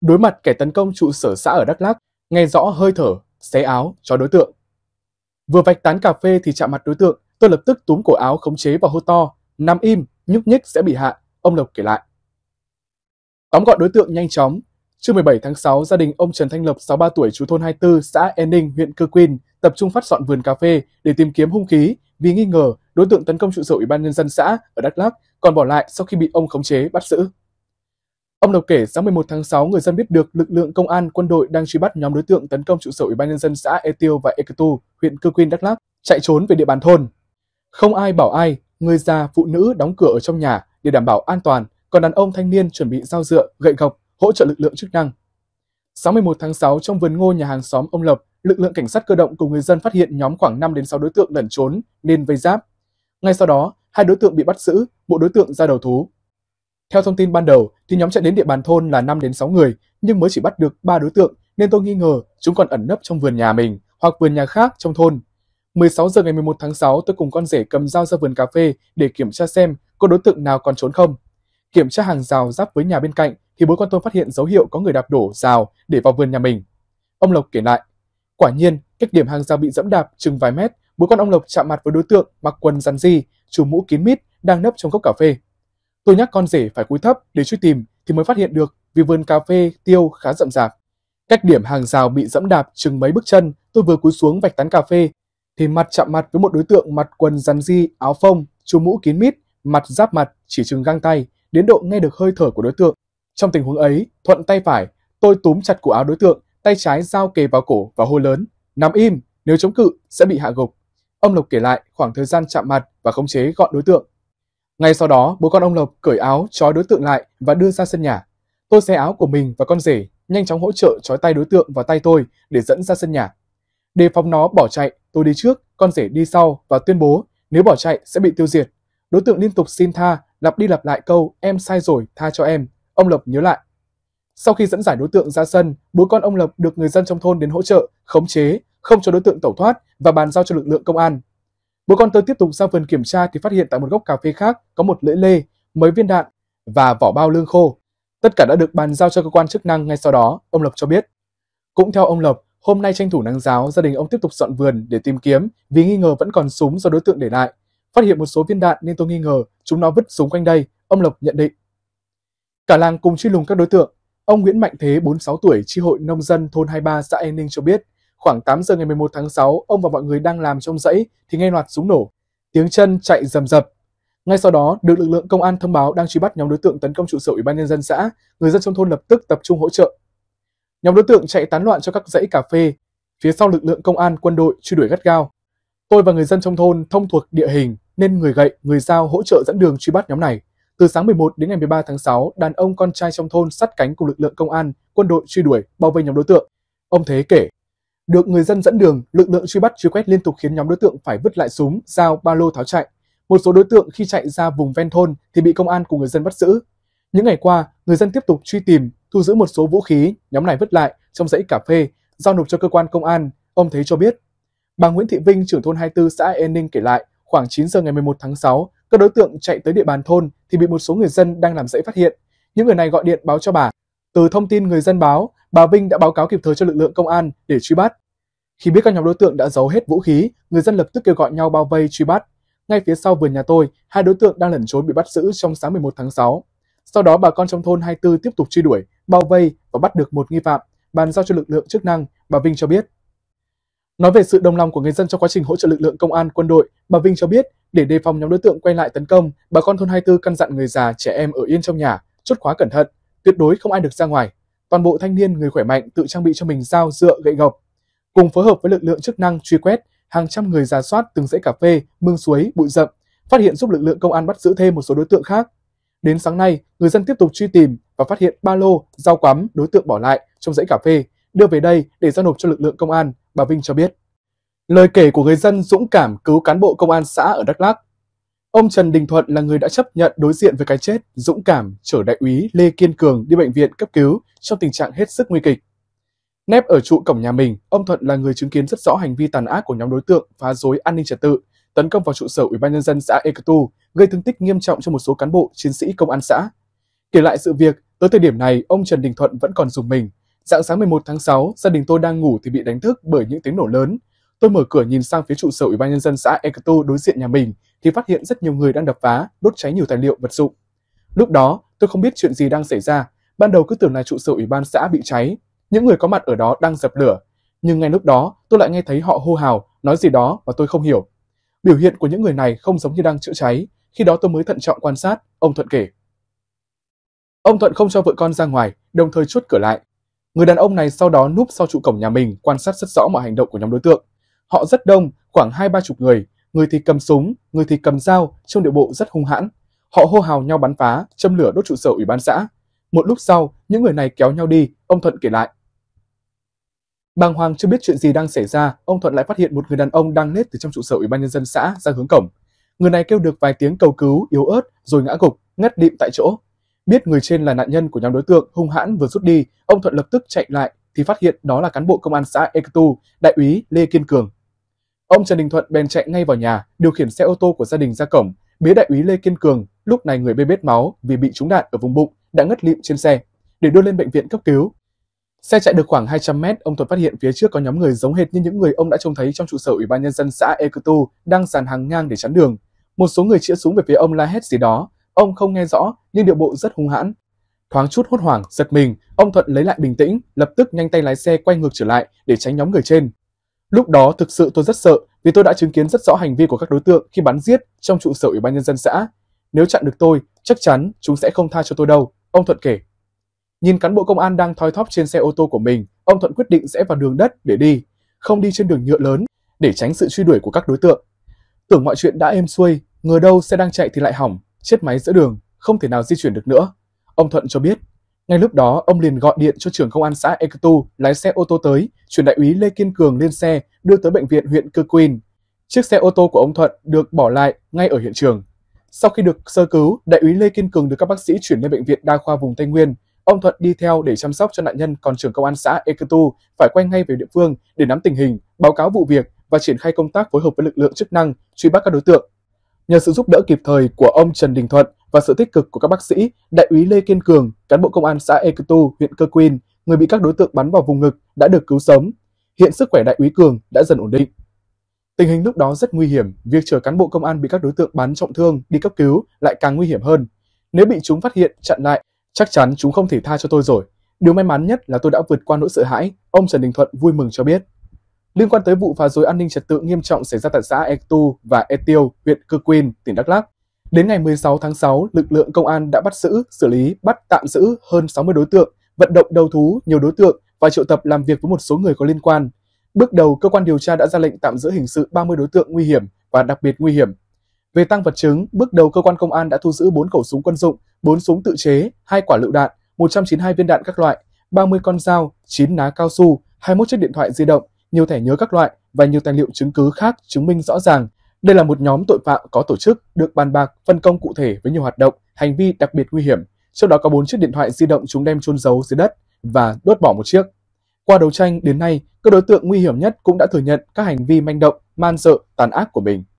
Đối mặt kẻ tấn công trụ sở xã ở Đắk Lắk, nghe rõ hơi thở, xé áo cho đối tượng. Vừa vạch tán cà phê thì chạm mặt đối tượng, tôi lập tức túm cổ áo khống chế và hô to, nằm im, nhúc nhích sẽ bị hạ, ông Lộc kể lại. Tóm gọn đối tượng nhanh chóng, Trưa 17 tháng 6, gia đình ông Trần Thanh Lộc, 63 tuổi, chú thôn 24, xã E Ninh, huyện Cư Quyên, tập trung phát dọn vườn cà phê để tìm kiếm hung khí vì nghi ngờ đối tượng tấn công trụ sở Ủy ban Nhân dân xã ở Đắk Lắk còn bỏ lại sau khi bị ông khống chế bắt giữ. Ông Độc kể sáng 11 tháng 6, người dân biết được lực lượng công an, quân đội đang truy bắt nhóm đối tượng tấn công trụ sở Ủy ban nhân dân xã Etiêu và Eketu, huyện Cư Quyên, Đắk Lắk, chạy trốn về địa bàn thôn. Không ai bảo ai, người già, phụ nữ đóng cửa ở trong nhà để đảm bảo an toàn, còn đàn ông thanh niên chuẩn bị dao dựa, gậy gộc, hỗ trợ lực lượng chức năng. Sáng 11 tháng 6, trong vườn ngô nhà hàng xóm ông Lập, lực lượng cảnh sát cơ động cùng người dân phát hiện nhóm khoảng 5 đến 6 đối tượng lẩn trốn nên vây giáp. Ngay sau đó, hai đối tượng bị bắt giữ, bộ đối tượng ra đầu thú. Theo thông tin ban đầu, thì nhóm chạy đến địa bàn thôn là 5 đến 6 người, nhưng mới chỉ bắt được 3 đối tượng nên tôi nghi ngờ chúng còn ẩn nấp trong vườn nhà mình hoặc vườn nhà khác trong thôn. 16 giờ ngày 11 tháng 6, tôi cùng con rể cầm dao ra vườn cà phê để kiểm tra xem có đối tượng nào còn trốn không. Kiểm tra hàng rào giáp với nhà bên cạnh thì bố con tôi phát hiện dấu hiệu có người đạp đổ rào để vào vườn nhà mình. Ông Lộc kể lại, quả nhiên cách điểm hàng rào bị dẫm đạp chừng vài mét, bố con ông Lộc chạm mặt với đối tượng mặc quần rằn di, chủ mũ kín mít đang nấp trong gốc cà phê. Tôi nhắc con rể phải cúi thấp để truy tìm thì mới phát hiện được vì vườn cà phê tiêu khá rậm rạp. Cách điểm hàng rào bị dẫm đạp chừng mấy bước chân, tôi vừa cúi xuống vạch tán cà phê thì mặt chạm mặt với một đối tượng mặt quần rắn di, áo phông, chú mũ kín mít, mặt giáp mặt chỉ chừng găng tay, đến độ nghe được hơi thở của đối tượng. Trong tình huống ấy, thuận tay phải, tôi túm chặt cổ áo đối tượng, tay trái giao kề vào cổ và hô lớn, nằm im, nếu chống cự sẽ bị hạ gục. Ông Lộc kể lại khoảng thời gian chạm mặt và khống chế gọn đối tượng ngay sau đó, bố con ông Lộc cởi áo trói đối tượng lại và đưa ra sân nhà. Tôi xé áo của mình và con rể, nhanh chóng hỗ trợ trói tay đối tượng vào tay tôi để dẫn ra sân nhà. Đề phòng nó bỏ chạy, tôi đi trước, con rể đi sau và tuyên bố nếu bỏ chạy sẽ bị tiêu diệt. Đối tượng liên tục xin tha, lặp đi lặp lại câu em sai rồi, tha cho em. Ông Lộc nhớ lại. Sau khi dẫn giải đối tượng ra sân, bố con ông Lộc được người dân trong thôn đến hỗ trợ, khống chế, không cho đối tượng tẩu thoát và bàn giao cho lực lượng công an. Bố con tôi tiếp tục sang vườn kiểm tra thì phát hiện tại một gốc cà phê khác có một lưỡi lê, mấy viên đạn và vỏ bao lương khô. Tất cả đã được bàn giao cho cơ quan chức năng ngay sau đó, ông Lộc cho biết. Cũng theo ông Lộc, hôm nay tranh thủ nắng giáo, gia đình ông tiếp tục dọn vườn để tìm kiếm vì nghi ngờ vẫn còn súng do đối tượng để lại. Phát hiện một số viên đạn nên tôi nghi ngờ chúng nó vứt súng quanh đây, ông Lộc nhận định. Cả làng cùng truy lùng các đối tượng. Ông Nguyễn Mạnh Thế, 46 tuổi, tri hội nông dân thôn 23 xã An Ninh cho biết, Khoảng 8 giờ ngày 11 tháng 6, ông và mọi người đang làm trong dãy thì nghe loạt súng nổ, tiếng chân chạy rầm rập. Ngay sau đó, được lực lượng công an thông báo đang truy bắt nhóm đối tượng tấn công trụ sở Ủy ban nhân dân xã, người dân trong thôn lập tức tập trung hỗ trợ. Nhóm đối tượng chạy tán loạn cho các dãy cà phê, phía sau lực lượng công an quân đội truy đuổi gắt gao. Tôi và người dân trong thôn thông thuộc địa hình nên người gậy, người dao hỗ trợ dẫn đường truy bắt nhóm này. Từ sáng 11 đến ngày 13 tháng 6, đàn ông con trai trong thôn sắt cánh cùng lực lượng công an, quân đội truy đuổi, bao vây nhóm đối tượng. Ông Thế kể, được người dân dẫn đường, lực lượng truy bắt truy quét liên tục khiến nhóm đối tượng phải vứt lại súng, dao, ba lô tháo chạy. Một số đối tượng khi chạy ra vùng ven thôn thì bị công an cùng người dân bắt giữ. Những ngày qua, người dân tiếp tục truy tìm, thu giữ một số vũ khí nhóm này vứt lại trong dãy cà phê, giao nộp cho cơ quan công an, ông thấy cho biết. Bà Nguyễn Thị Vinh, trưởng thôn 24 xã Yên e Ninh kể lại, khoảng 9 giờ ngày 11 tháng 6, các đối tượng chạy tới địa bàn thôn thì bị một số người dân đang làm dãy phát hiện. Những người này gọi điện báo cho bà. Từ thông tin người dân báo, bà Vinh đã báo cáo kịp thời cho lực lượng công an để truy bắt. Khi biết các nhóm đối tượng đã giấu hết vũ khí, người dân lập tức kêu gọi nhau bao vây truy bắt. Ngay phía sau vườn nhà tôi, hai đối tượng đang lẩn trốn bị bắt giữ trong sáng 11 tháng 6. Sau đó bà con trong thôn 24 tiếp tục truy đuổi, bao vây và bắt được một nghi phạm, bàn giao cho lực lượng chức năng, bà Vinh cho biết. Nói về sự đồng lòng của người dân trong quá trình hỗ trợ lực lượng công an, quân đội, bà Vinh cho biết để đề phòng nhóm đối tượng quay lại tấn công, bà con thôn 24 căn dặn người già, trẻ em ở yên trong nhà, chốt khóa cẩn thận, tuyệt đối không ai được ra ngoài, toàn bộ thanh niên người khỏe mạnh tự trang bị cho mình dao dựa gậy gộc cùng phối hợp với lực lượng chức năng truy quét hàng trăm người ra soát từng dãy cà phê mương suối bụi rậm phát hiện giúp lực lượng công an bắt giữ thêm một số đối tượng khác đến sáng nay người dân tiếp tục truy tìm và phát hiện ba lô dao quắm đối tượng bỏ lại trong dãy cà phê đưa về đây để giao nộp cho lực lượng công an bà vinh cho biết lời kể của người dân dũng cảm cứu cán bộ công an xã ở đắk lắc Ông Trần Đình Thuận là người đã chấp nhận đối diện với cái chết, dũng cảm chở đại úy Lê Kiên Cường đi bệnh viện cấp cứu trong tình trạng hết sức nguy kịch. Nép ở trụ cổng nhà mình, ông Thuận là người chứng kiến rất rõ hành vi tàn ác của nhóm đối tượng phá rối an ninh trật tự, tấn công vào trụ sở Ủy ban nhân dân xã Ekatu, gây thương tích nghiêm trọng cho một số cán bộ chiến sĩ công an xã. Kể lại sự việc, tới thời điểm này, ông Trần Đình Thuận vẫn còn dùng mình. Dạng sáng 11 tháng 6, gia đình tôi đang ngủ thì bị đánh thức bởi những tiếng nổ lớn. Tôi mở cửa nhìn sang phía trụ sở Ủy ban nhân dân xã Ekatu đối diện nhà mình thì phát hiện rất nhiều người đang đập phá, đốt cháy nhiều tài liệu vật dụng. Lúc đó, tôi không biết chuyện gì đang xảy ra, ban đầu cứ tưởng là trụ sở ủy ban xã bị cháy, những người có mặt ở đó đang dập lửa, nhưng ngay lúc đó tôi lại nghe thấy họ hô hào, nói gì đó và tôi không hiểu. Biểu hiện của những người này không giống như đang chữa cháy, khi đó tôi mới thận trọng quan sát, ông Thuận kể. Ông Thuận không cho vợ con ra ngoài, đồng thời chốt cửa lại. Người đàn ông này sau đó núp sau trụ cổng nhà mình quan sát rất rõ mọi hành động của nhóm đối tượng. Họ rất đông, khoảng hai ba chục người, người thì cầm súng, người thì cầm dao, trong điệu bộ rất hung hãn. Họ hô hào nhau bắn phá, châm lửa đốt trụ sở ủy ban xã. Một lúc sau, những người này kéo nhau đi, ông Thuận kể lại. Bàng hoàng chưa biết chuyện gì đang xảy ra, ông Thuận lại phát hiện một người đàn ông đang nết từ trong trụ sở ủy ban nhân dân xã ra hướng cổng. Người này kêu được vài tiếng cầu cứu yếu ớt rồi ngã gục, ngất địm tại chỗ. Biết người trên là nạn nhân của nhóm đối tượng hung hãn vừa rút đi, ông Thuận lập tức chạy lại thì phát hiện đó là cán bộ công an xã Ekatu, đại úy Lê Kiên Cường. Ông Trần Đình Thuận bèn chạy ngay vào nhà, điều khiển xe ô tô của gia đình ra cổng. Bế đại úy Lê Kiên Cường, lúc này người bê bết máu vì bị trúng đạn ở vùng bụng, đã ngất lịm trên xe, để đưa lên bệnh viện cấp cứu. Xe chạy được khoảng 200 mét, ông Thuận phát hiện phía trước có nhóm người giống hệt như những người ông đã trông thấy trong trụ sở Ủy ban Nhân dân xã Ekutu đang dàn hàng ngang để chắn đường. Một số người chĩa súng về phía ông la hét gì đó, ông không nghe rõ nhưng điệu bộ rất hung hãn. Thoáng chút hốt hoảng, giật mình, ông Thuận lấy lại bình tĩnh, lập tức nhanh tay lái xe quay ngược trở lại để tránh nhóm người trên. Lúc đó thực sự tôi rất sợ vì tôi đã chứng kiến rất rõ hành vi của các đối tượng khi bắn giết trong trụ sở Ủy ban nhân dân xã. Nếu chặn được tôi, chắc chắn chúng sẽ không tha cho tôi đâu, ông Thuận kể. Nhìn cán bộ công an đang thoi thóp trên xe ô tô của mình, ông Thuận quyết định sẽ vào đường đất để đi, không đi trên đường nhựa lớn để tránh sự truy đuổi của các đối tượng. Tưởng mọi chuyện đã êm xuôi, ngờ đâu xe đang chạy thì lại hỏng, chết máy giữa đường, không thể nào di chuyển được nữa. Ông Thuận cho biết ngay lúc đó, ông liền gọi điện cho trưởng công an xã Ekatu lái xe ô tô tới, chuyển đại úy Lê Kiên Cường lên xe, đưa tới bệnh viện huyện Cư Quỳnh. Chiếc xe ô tô của ông Thuận được bỏ lại ngay ở hiện trường. Sau khi được sơ cứu, đại úy Lê Kiên Cường được các bác sĩ chuyển lên bệnh viện đa khoa vùng Tây Nguyên. Ông Thuận đi theo để chăm sóc cho nạn nhân, còn trưởng công an xã Ekatu phải quay ngay về địa phương để nắm tình hình, báo cáo vụ việc và triển khai công tác phối hợp với lực lượng chức năng truy bắt các đối tượng. Nhờ sự giúp đỡ kịp thời của ông Trần Đình Thuận, và sự tích cực của các bác sĩ, đại úy Lê Kiên Cường, cán bộ công an xã Eketu, huyện Cơ Quyên, người bị các đối tượng bắn vào vùng ngực đã được cứu sống. Hiện sức khỏe đại úy Cường đã dần ổn định. Tình hình lúc đó rất nguy hiểm, việc chờ cán bộ công an bị các đối tượng bắn trọng thương đi cấp cứu lại càng nguy hiểm hơn. Nếu bị chúng phát hiện, chặn lại, chắc chắn chúng không thể tha cho tôi rồi. Điều may mắn nhất là tôi đã vượt qua nỗi sợ hãi, ông Trần Đình Thuận vui mừng cho biết. Liên quan tới vụ phá rối an ninh trật tự nghiêm trọng xảy ra tại xã Ektu và Etiêu, huyện Cư Quyên, tỉnh Đắk Lắk, Đến ngày 16 tháng 6, lực lượng công an đã bắt giữ, xử lý, bắt tạm giữ hơn 60 đối tượng, vận động đầu thú nhiều đối tượng và triệu tập làm việc với một số người có liên quan. Bước đầu, cơ quan điều tra đã ra lệnh tạm giữ hình sự 30 đối tượng nguy hiểm và đặc biệt nguy hiểm. Về tăng vật chứng, bước đầu cơ quan công an đã thu giữ 4 khẩu súng quân dụng, 4 súng tự chế, 2 quả lựu đạn, 192 viên đạn các loại, 30 con dao, 9 ná cao su, 21 chiếc điện thoại di động, nhiều thẻ nhớ các loại và nhiều tài liệu chứng cứ khác chứng minh rõ ràng đây là một nhóm tội phạm có tổ chức, được bàn bạc, phân công cụ thể với nhiều hoạt động, hành vi đặc biệt nguy hiểm. Sau đó có bốn chiếc điện thoại di động chúng đem chôn giấu dưới đất và đốt bỏ một chiếc. Qua đấu tranh đến nay, các đối tượng nguy hiểm nhất cũng đã thừa nhận các hành vi manh động, man dợ, tàn ác của mình.